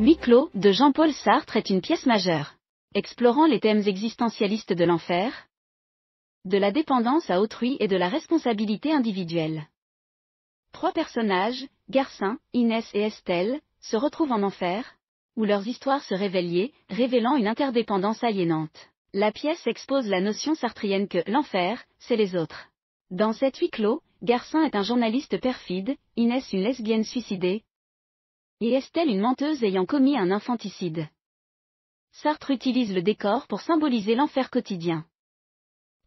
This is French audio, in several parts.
« Huit clos de Jean-Paul Sartre est une pièce majeure. Explorant les thèmes existentialistes de l'enfer, de la dépendance à autrui et de la responsabilité individuelle. Trois personnages, Garcin, Inès et Estelle, se retrouvent en enfer, où leurs histoires se révélaient, révélant une interdépendance aliénante. La pièce expose la notion sartrienne que l'enfer, c'est les autres. Dans cet huis clos, Garcin est un journaliste perfide, Inès une lesbienne suicidée, et est-elle une menteuse ayant commis un infanticide Sartre utilise le décor pour symboliser l'enfer quotidien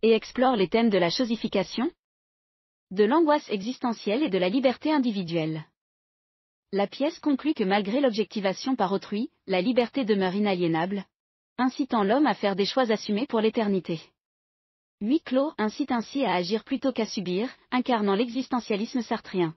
et explore les thèmes de la chosification, de l'angoisse existentielle et de la liberté individuelle. La pièce conclut que malgré l'objectivation par autrui, la liberté demeure inaliénable, incitant l'homme à faire des choix assumés pour l'éternité. Huit clos incite ainsi à agir plutôt qu'à subir, incarnant l'existentialisme sartrien.